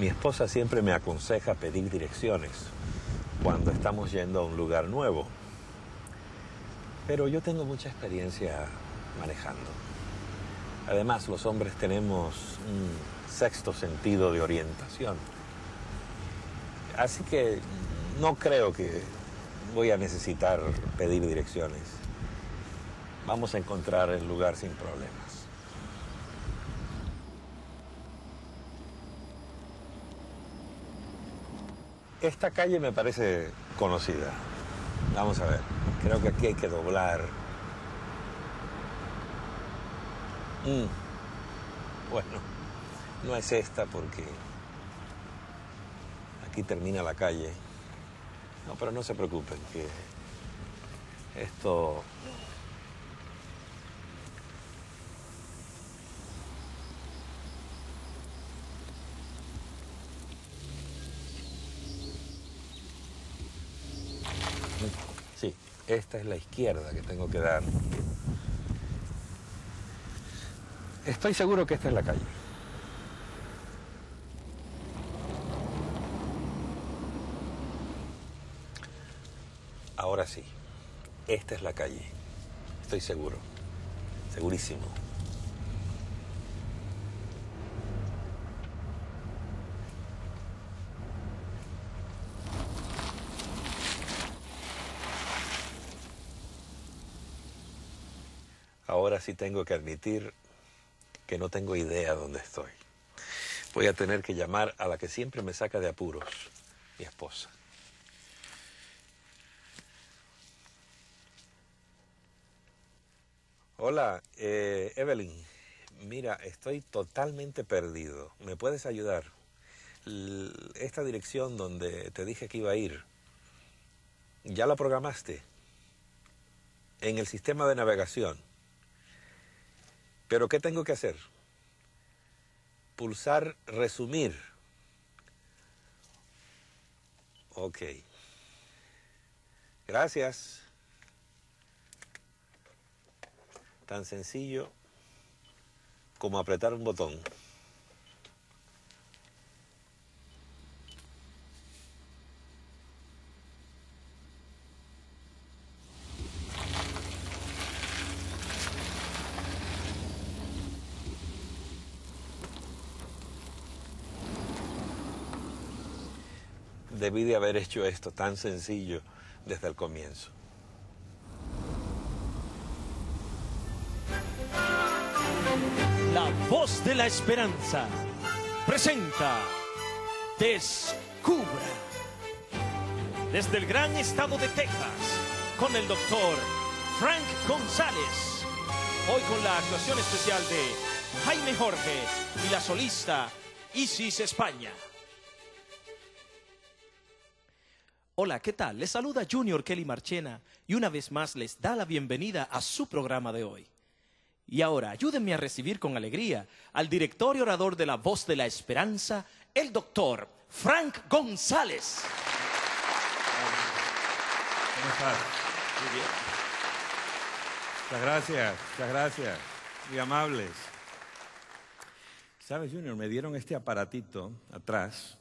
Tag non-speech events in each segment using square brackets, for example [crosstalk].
Mi esposa siempre me aconseja pedir direcciones cuando estamos yendo a un lugar nuevo. Pero yo tengo mucha experiencia manejando. Además, los hombres tenemos un sexto sentido de orientación. Así que no creo que voy a necesitar pedir direcciones. Vamos a encontrar el lugar sin problemas. Esta calle me parece conocida. Vamos a ver. Creo que aquí hay que doblar. Mm. Bueno, no es esta porque aquí termina la calle. No, pero no se preocupen que esto esta es la izquierda que tengo que dar. Estoy seguro que esta es la calle. Ahora sí, esta es la calle. Estoy seguro, segurísimo. ahora sí tengo que admitir que no tengo idea dónde estoy. Voy a tener que llamar a la que siempre me saca de apuros, mi esposa. Hola, eh, Evelyn. Mira, estoy totalmente perdido. ¿Me puedes ayudar? esta dirección donde te dije que iba a ir, ¿ya la programaste? En el sistema de navegación. Pero ¿qué tengo que hacer? Pulsar resumir. Ok. Gracias. Tan sencillo como apretar un botón. debí de haber hecho esto tan sencillo desde el comienzo. La voz de la esperanza presenta Descubra desde el gran estado de Texas con el doctor Frank González. Hoy con la actuación especial de Jaime Jorge y la solista Isis España. Hola, ¿qué tal? Les saluda Junior Kelly Marchena y una vez más les da la bienvenida a su programa de hoy. Y ahora, ayúdenme a recibir con alegría al director y orador de la Voz de la Esperanza, el doctor Frank González. ¿Cómo estás? Muy bien. Muchas gracias, muchas gracias. Muy amables. Sabes, Junior, me dieron este aparatito atrás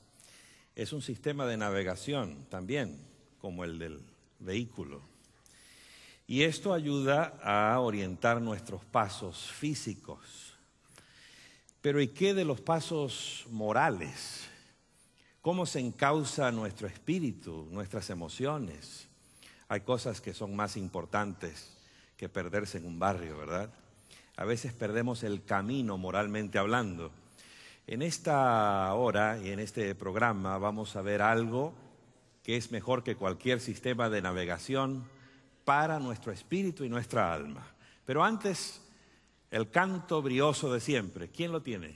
es un sistema de navegación también, como el del vehículo. Y esto ayuda a orientar nuestros pasos físicos. Pero ¿y qué de los pasos morales? ¿Cómo se encausa nuestro espíritu, nuestras emociones? Hay cosas que son más importantes que perderse en un barrio, ¿verdad? A veces perdemos el camino moralmente hablando. En esta hora y en este programa vamos a ver algo que es mejor que cualquier sistema de navegación para nuestro espíritu y nuestra alma. Pero antes, el canto brioso de siempre. ¿Quién lo tiene?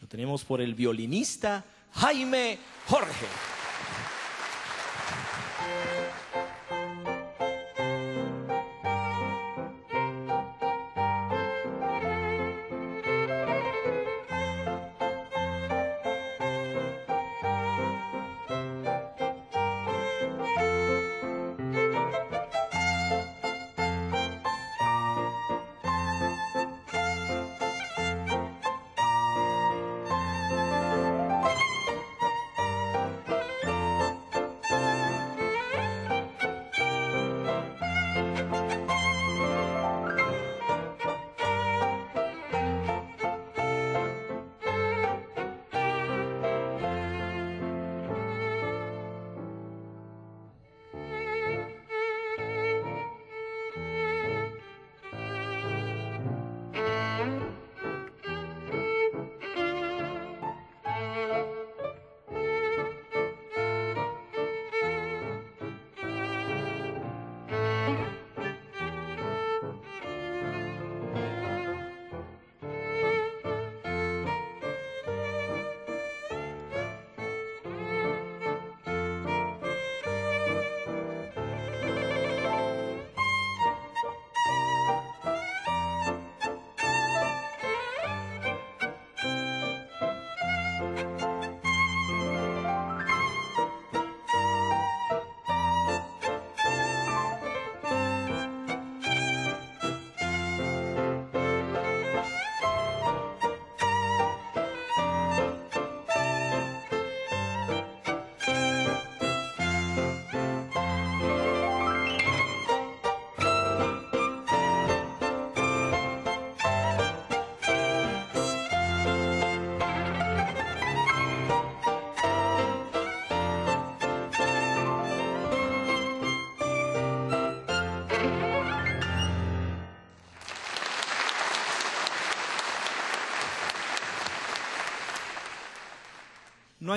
Lo tenemos por el violinista Jaime Jorge.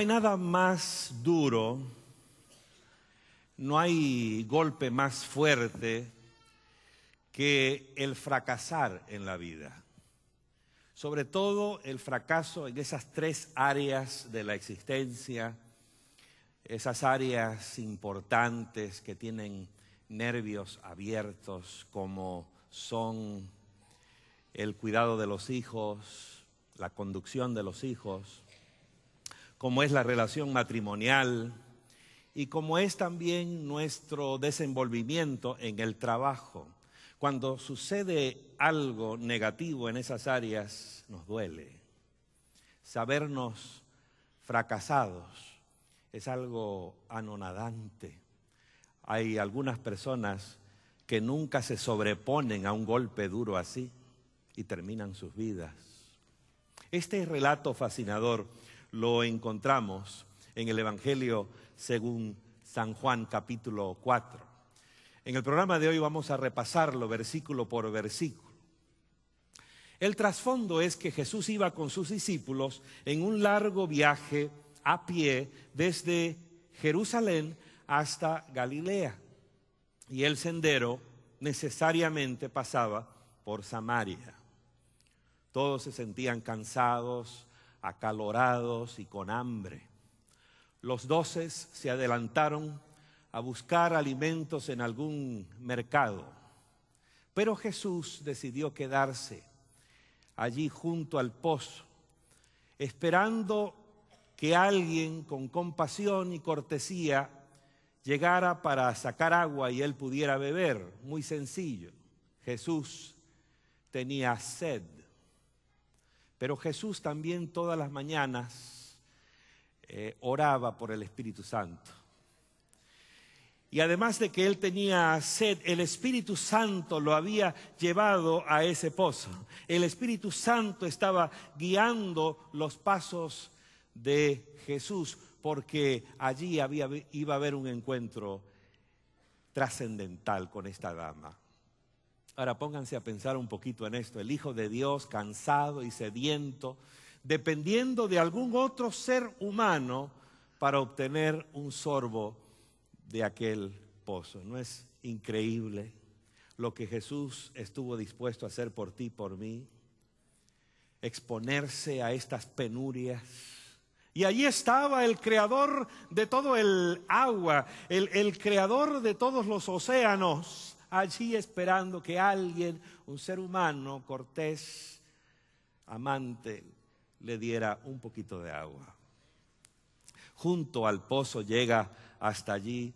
No hay nada más duro, no hay golpe más fuerte que el fracasar en la vida. Sobre todo el fracaso en esas tres áreas de la existencia, esas áreas importantes que tienen nervios abiertos como son el cuidado de los hijos, la conducción de los hijos como es la relación matrimonial y como es también nuestro desenvolvimiento en el trabajo. Cuando sucede algo negativo en esas áreas, nos duele. Sabernos fracasados es algo anonadante. Hay algunas personas que nunca se sobreponen a un golpe duro así y terminan sus vidas. Este relato fascinador lo encontramos en el Evangelio según San Juan capítulo 4. En el programa de hoy vamos a repasarlo versículo por versículo. El trasfondo es que Jesús iba con sus discípulos en un largo viaje a pie desde Jerusalén hasta Galilea. Y el sendero necesariamente pasaba por Samaria. Todos se sentían cansados, acalorados y con hambre. Los doces se adelantaron a buscar alimentos en algún mercado, pero Jesús decidió quedarse allí junto al pozo, esperando que alguien con compasión y cortesía llegara para sacar agua y él pudiera beber. Muy sencillo. Jesús tenía sed. Pero Jesús también todas las mañanas eh, oraba por el Espíritu Santo. Y además de que él tenía sed, el Espíritu Santo lo había llevado a ese pozo. El Espíritu Santo estaba guiando los pasos de Jesús porque allí iba a haber un encuentro trascendental con esta dama. Ahora pónganse a pensar un poquito en esto. El Hijo de Dios, cansado y sediento, dependiendo de algún otro ser humano para obtener un sorbo de aquel pozo. ¿No es increíble lo que Jesús estuvo dispuesto a hacer por ti, por mí? Exponerse a estas penurias. Y allí estaba el creador de todo el agua, el, el creador de todos los océanos, allí esperando que alguien, un ser humano cortés, amante, le diera un poquito de agua. Junto al pozo llega hasta allí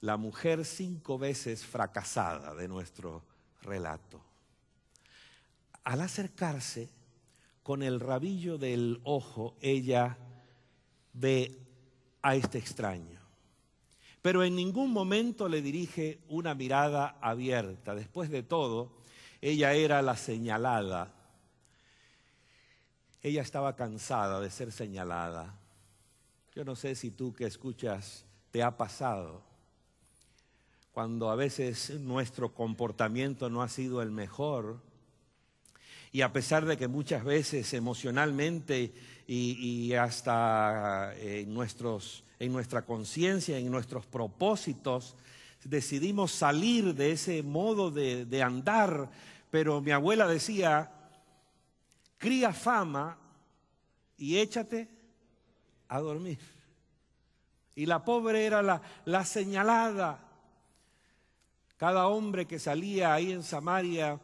la mujer cinco veces fracasada de nuestro relato. Al acercarse, con el rabillo del ojo, ella ve a este extraño pero en ningún momento le dirige una mirada abierta. Después de todo, ella era la señalada. Ella estaba cansada de ser señalada. Yo no sé si tú que escuchas te ha pasado cuando a veces nuestro comportamiento no ha sido el mejor y a pesar de que muchas veces emocionalmente y, hasta eh, en, nuestros, en nuestra conciencia, en nuestros propósitos, decidimos salir de ese modo de, andar, pero mi abuela decía, cría fama y échate a dormir. Y la pobre era la señalada. Cada hombre que salía ahí en Samaria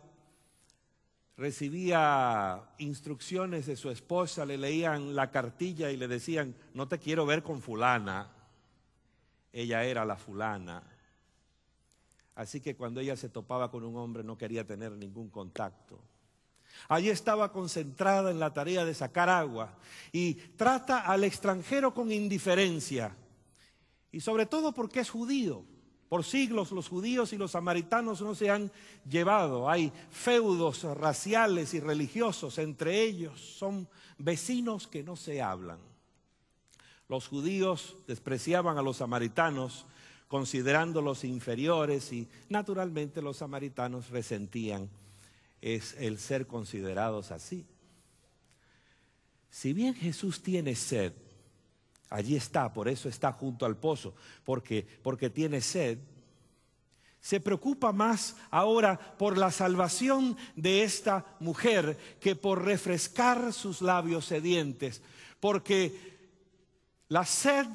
recibía instrucciones de su esposa, le leían la cartilla y le decían, no te quiero ver con fulana. Ella era la fulana. Así que cuando ella se topaba con un hombre no quería tener ningún contacto. Allí estaba concentrada en la tarea de sacar agua y trata al extranjero con indiferencia. Y sobre todo porque es judío. Por siglos los judíos y los samaritanos no se han llevado. Hay feudos raciales y religiosos entre ellos. Son vecinos que no se hablan. Los judíos despreciaban a los samaritanos considerándolos inferiores y naturalmente los samaritanos resentían el ser considerados así. Si bien Jesús tiene sed, Allí está, por eso está junto al pozo, porque, porque tiene sed. Se preocupa más ahora por la salvación de esta mujer que por refrescar sus labios sedientes, porque la sed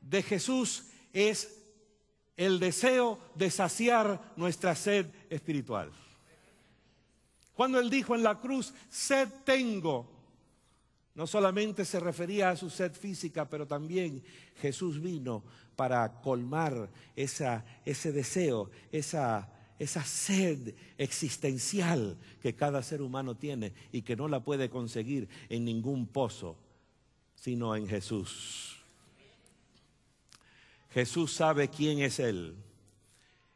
de Jesús es el deseo de saciar nuestra sed espiritual. Cuando Él dijo en la cruz, sed tengo, no solamente se refería a su sed física, pero también Jesús vino para colmar esa, ese deseo, esa, esa sed existencial que cada ser humano tiene y que no la puede conseguir en ningún pozo, sino en Jesús. Jesús sabe quién es Él.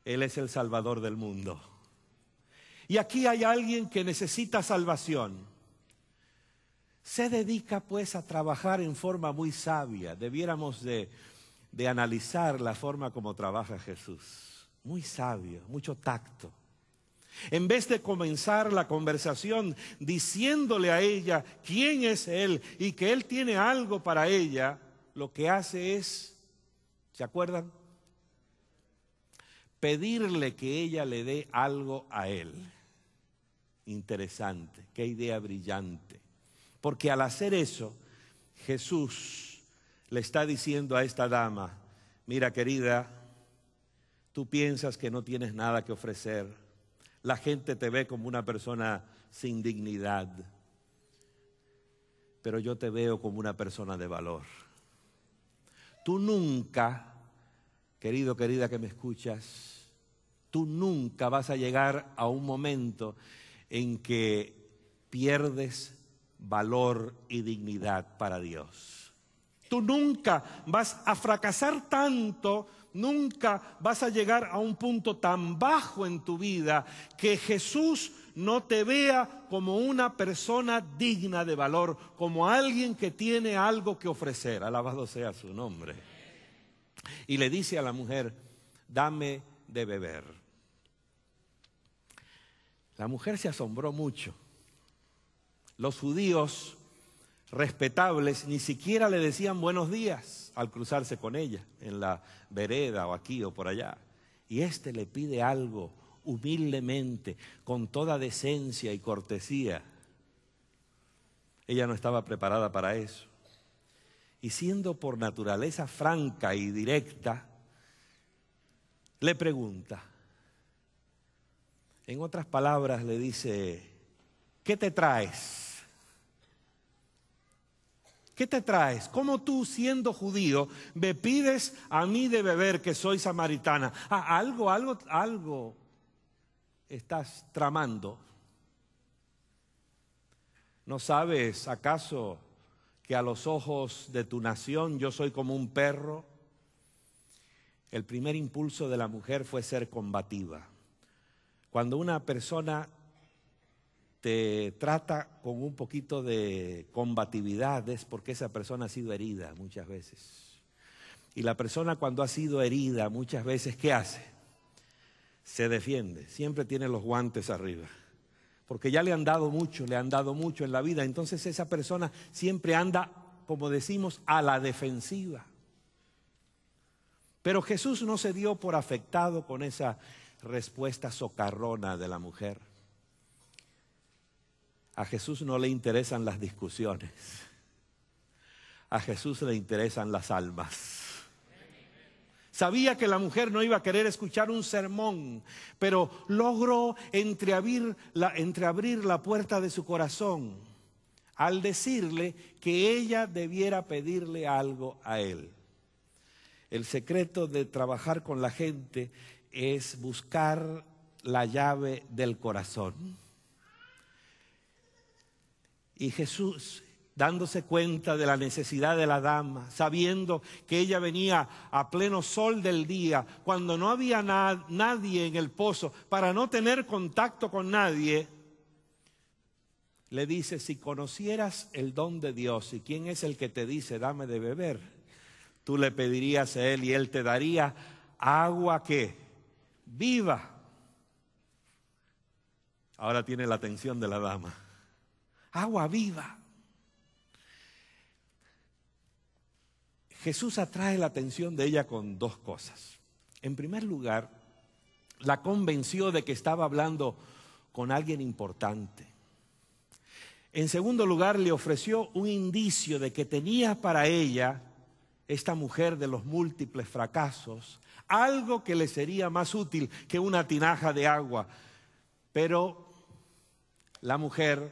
Él es el Salvador del mundo. Y aquí hay alguien que necesita salvación. Se dedica pues a trabajar en forma muy sabia. Debiéramos de, analizar la forma como trabaja Jesús. Muy sabio, mucho tacto. En vez de comenzar la conversación diciéndole a ella quién es Él y que Él tiene algo para ella, lo que hace es, ¿se acuerdan? Pedirle que ella le dé algo a Él. Interesante, qué idea brillante. Porque al hacer eso, Jesús le está diciendo a esta dama, mira querida, tú piensas que no tienes nada que ofrecer, la gente te ve como una persona sin dignidad, pero yo te veo como una persona de valor. Tú nunca, querido, querida que me escuchas, tú nunca vas a llegar a un momento en que pierdes valor y dignidad para Dios. Tú nunca vas a fracasar tanto, nunca vas a llegar a un punto tan bajo en tu vida que Jesús no te vea como una persona digna de valor, como alguien que tiene algo que ofrecer. Alabado sea su nombre. Y le dice a la mujer, dame de beber. La mujer se asombró mucho los judíos respetables ni siquiera le decían buenos días al cruzarse con ella en la vereda o aquí o por allá. Y este le pide algo humildemente, con toda decencia y cortesía. Ella no estaba preparada para eso. Y siendo por naturaleza franca y directa, le pregunta, en otras palabras le dice, ¿qué te traes? ¿Qué te traes? ¿Cómo tú, siendo judío, me pides a mí de beber que soy samaritana? Ah, algo, algo, algo estás tramando. ¿No sabes acaso que a los ojos de tu nación yo soy como un perro? El primer impulso de la mujer fue ser combativa. Cuando una persona te trata con un poquito de combatividad, es porque esa persona ha sido herida muchas veces. Y la persona cuando ha sido herida muchas veces, ¿qué hace? Se defiende, siempre tiene los guantes arriba. Porque ya le han dado mucho, le han dado mucho en la vida. Entonces esa persona siempre anda, como decimos, a la defensiva. Pero Jesús no se dio por afectado con esa respuesta socarrona de la mujer. A Jesús no le interesan las discusiones. A Jesús le interesan las almas. Sabía que la mujer no iba a querer escuchar un sermón, pero logró entreabrir la, entreabrir la puerta de su corazón al decirle que ella debiera pedirle algo a él. El secreto de trabajar con la gente es buscar la llave del corazón. Y Jesús, dándose cuenta de la necesidad de la dama, sabiendo que ella venía a pleno sol del día, cuando no había nadie en el pozo, para no tener contacto con nadie, le dice, si conocieras el don de Dios y quién es el que te dice, dame de beber, tú le pedirías a él y él te daría agua que viva. Ahora tiene la atención de la dama agua viva. Jesús atrae la atención de ella con dos cosas. En primer lugar, la convenció de que estaba hablando con alguien importante. En segundo lugar, le ofreció un indicio de que tenía para ella, esta mujer de los múltiples fracasos, algo que le sería más útil que una tinaja de agua. Pero la mujer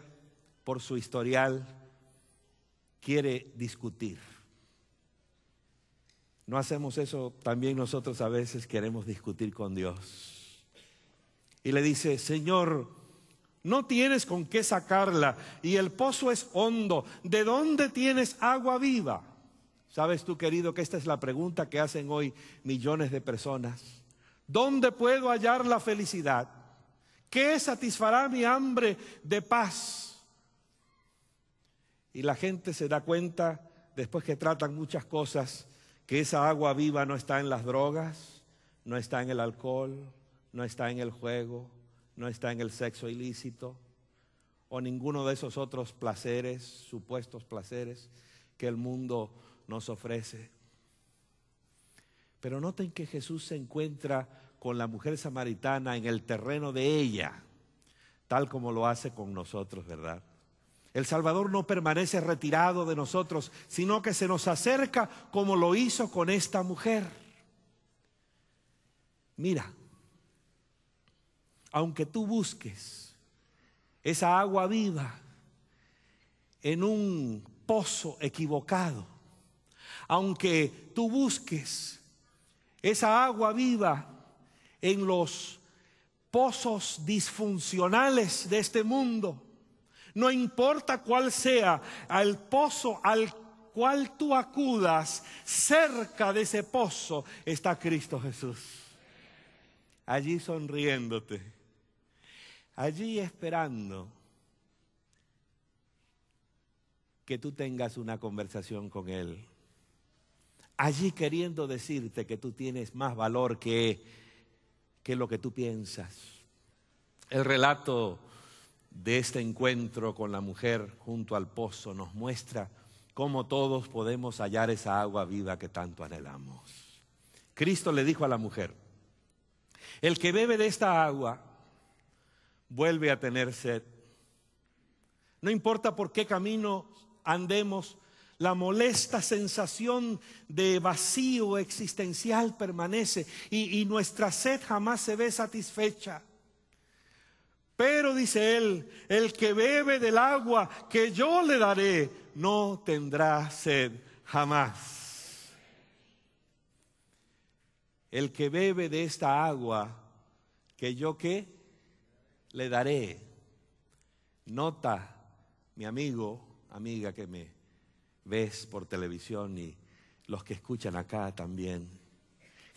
por su historial, quiere discutir. ¿No hacemos eso? También nosotros a veces queremos discutir con Dios. Y le dice, Señor, no tienes con qué sacarla y el pozo es hondo. ¿De dónde tienes agua viva? ¿Sabes tú, querido, que esta es la pregunta que hacen hoy millones de personas? ¿Dónde puedo hallar la felicidad? ¿Qué satisfará mi hambre de paz? Y la gente se da cuenta, después que tratan muchas cosas, que esa agua viva no está en las drogas, no está en el alcohol, no está en el juego, no está en el sexo ilícito o ninguno de esos otros placeres, supuestos placeres que el mundo nos ofrece. Pero noten que Jesús se encuentra con la mujer samaritana en el terreno de ella, tal como lo hace con nosotros, ¿verdad? El Salvador no permanece retirado de nosotros, sino que se nos acerca como lo hizo con esta mujer. Mira, aunque tú busques esa agua viva en un pozo equivocado, aunque tú busques esa agua viva en los pozos disfuncionales de este mundo, no importa cuál sea el pozo al cual tú acudas, cerca de ese pozo está Cristo Jesús. Allí sonriéndote, allí esperando que tú tengas una conversación con Él. Allí queriendo decirte que tú tienes más valor que, que lo que tú piensas. El relato de este encuentro con la mujer junto al pozo nos muestra cómo todos podemos hallar esa agua viva que tanto anhelamos. Cristo le dijo a la mujer, el que bebe de esta agua vuelve a tener sed. No importa por qué camino andemos, la molesta sensación de vacío existencial permanece y, y nuestra sed jamás se ve satisfecha. Pero dice él, el que bebe del agua que yo le daré, no tendrá sed jamás. El que bebe de esta agua que yo qué le daré. Nota, mi amigo, amiga que me ves por televisión y los que escuchan acá también.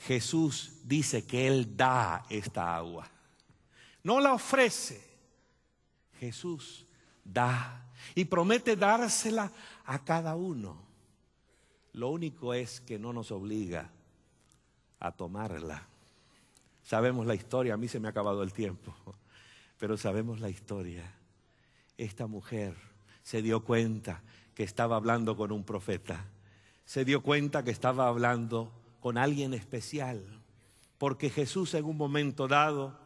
Jesús dice que Él da esta agua no la ofrece. Jesús da y promete dársela a cada uno. Lo único es que no nos obliga a tomarla. Sabemos la historia, a mí se me ha acabado el tiempo, [laughs] pero sabemos la historia. Esta mujer se dio cuenta que estaba hablando con un profeta, se dio cuenta que estaba hablando con alguien especial, porque Jesús en un momento dado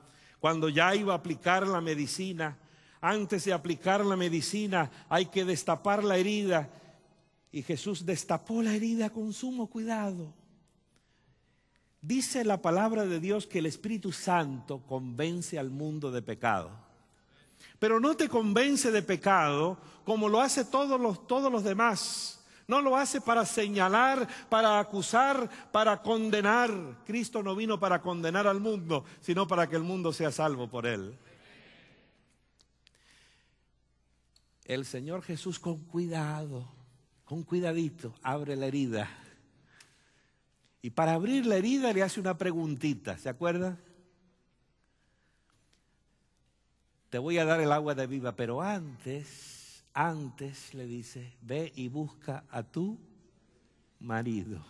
cuando ya iba a aplicar la medicina. Antes de aplicar la medicina hay que destapar la herida. Y Jesús destapó la herida con sumo cuidado. Dice la palabra de Dios que el Espíritu Santo convence al mundo de pecado. Pero no te convence de pecado como lo hace todos los, todos los demás. No lo hace para señalar, para acusar, para condenar. Cristo no vino para condenar al mundo, sino para que el mundo sea salvo por él. El Señor Jesús con cuidado, con cuidadito, abre la herida. Y para abrir la herida le hace una preguntita, ¿se acuerda? Te voy a dar el agua de viva, pero antes antes le dice, ve y busca a tu marido.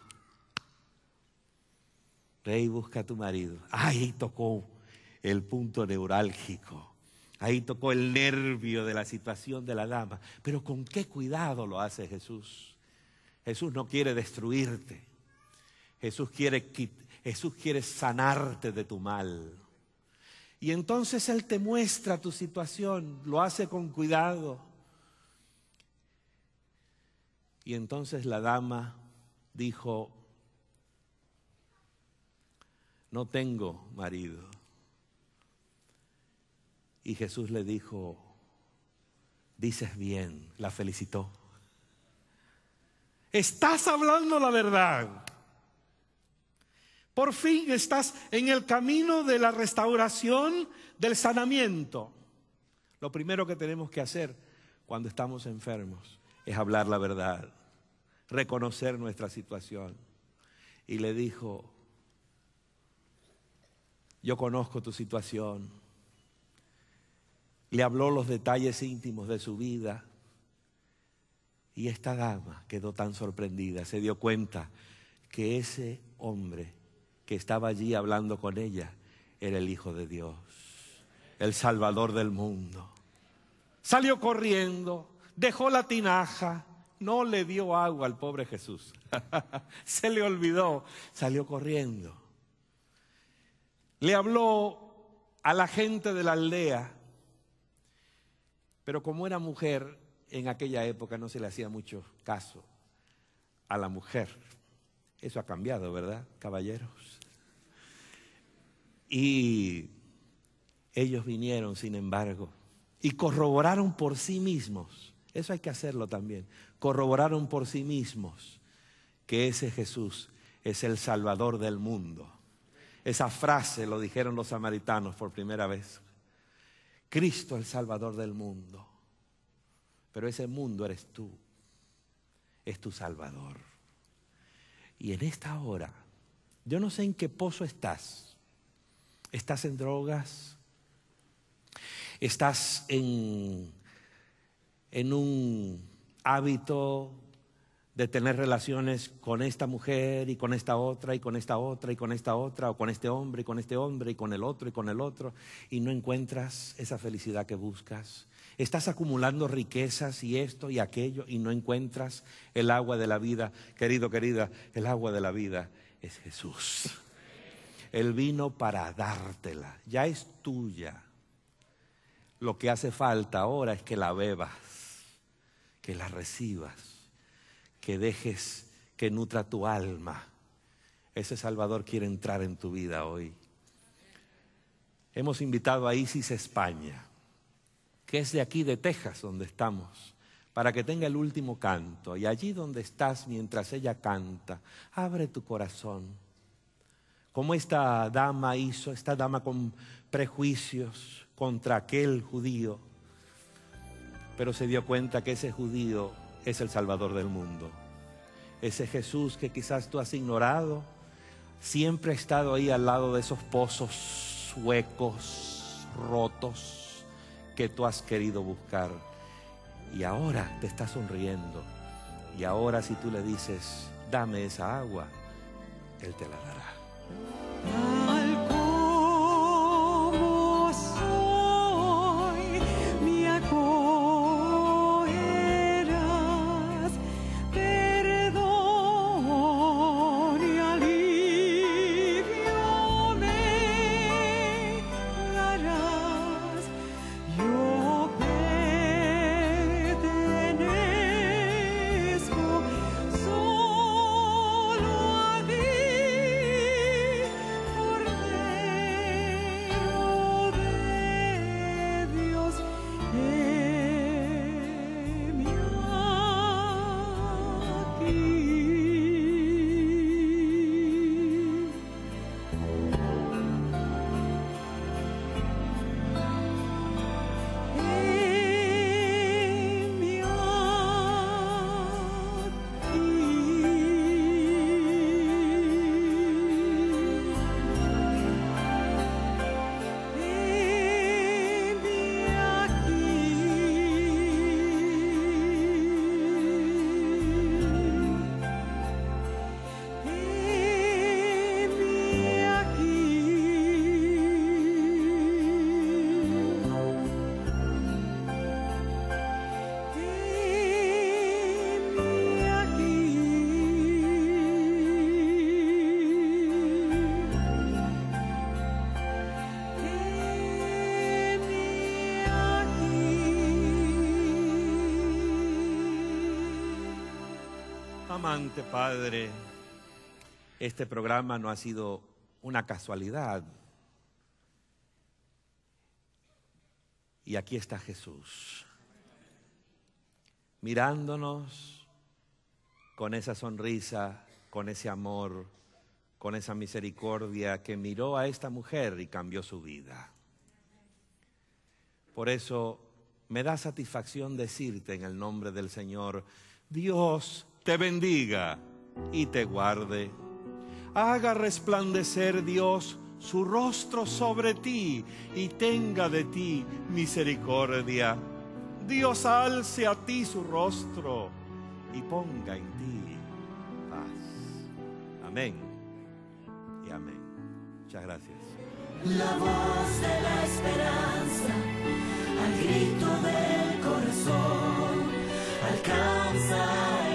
Ve y busca a tu marido. Ahí tocó el punto neurálgico. Ahí tocó el nervio de la situación de la dama. Pero con qué cuidado lo hace Jesús. Jesús no quiere destruirte. Jesús quiere, Jesús quiere sanarte de tu mal. Y entonces Él te muestra tu situación, lo hace con cuidado. Y entonces la dama dijo, no tengo marido. Y Jesús le dijo, dices bien, la felicitó. Estás hablando la verdad. Por fin estás en el camino de la restauración, del sanamiento. Lo primero que tenemos que hacer cuando estamos enfermos es hablar la verdad reconocer nuestra situación. Y le dijo, yo conozco tu situación. Le habló los detalles íntimos de su vida. Y esta dama quedó tan sorprendida, se dio cuenta que ese hombre que estaba allí hablando con ella era el Hijo de Dios, el Salvador del mundo. Salió corriendo, dejó la tinaja, no le dio agua al pobre Jesús. [laughs] Se le olvidó, salió corriendo. Le habló a la gente de la aldea, pero como era mujer, en aquella época no se le hacía mucho caso a la mujer. Eso ha cambiado, ¿verdad, caballeros? Y ellos vinieron, sin embargo, y corroboraron por sí mismos. Eso hay que hacerlo también corroboraron por sí mismos que ese Jesús es el Salvador del mundo. Esa frase lo dijeron los samaritanos por primera vez. Cristo el Salvador del mundo. Pero ese mundo eres tú. Es tu Salvador. Y en esta hora, yo no sé en qué pozo estás. ¿Estás en drogas? ¿Estás en, en un hábito de tener relaciones con esta mujer y con esta otra y con esta otra y con esta otra o con este hombre y con este hombre y con el otro y con el otro y no encuentras esa felicidad que buscas. Estás acumulando riquezas y esto y aquello y no encuentras el agua de la vida. Querido, querida, el agua de la vida es Jesús. El vino para dártela, ya es tuya. Lo que hace falta ahora es que la bebas que la recibas, que dejes que nutra tu alma. Ese Salvador quiere entrar en tu vida hoy. Hemos invitado a Isis España, que es de aquí, de Texas, donde estamos, para que tenga el último canto. Y allí donde estás, mientras ella canta, abre tu corazón. Como esta dama hizo, esta dama con prejuicios contra aquel judío pero se dio cuenta que ese judío es el Salvador del mundo. Ese Jesús que quizás tú has ignorado, siempre ha estado ahí al lado de esos pozos huecos, rotos, que tú has querido buscar. Y ahora te está sonriendo. Y ahora si tú le dices, dame esa agua, Él te la dará. amante Padre, este programa no ha sido una casualidad. Y aquí está Jesús, mirándonos con esa sonrisa, con ese amor, con esa misericordia que miró a esta mujer y cambió su vida. Por eso me da satisfacción decirte en el nombre del Señor, Dios te bendiga y te guarde. Haga resplandecer Dios su rostro sobre ti y tenga de ti misericordia. Dios alce a ti su rostro y ponga en ti paz. Amén y amén. Muchas gracias. La voz de la esperanza al grito del corazón, alcanza.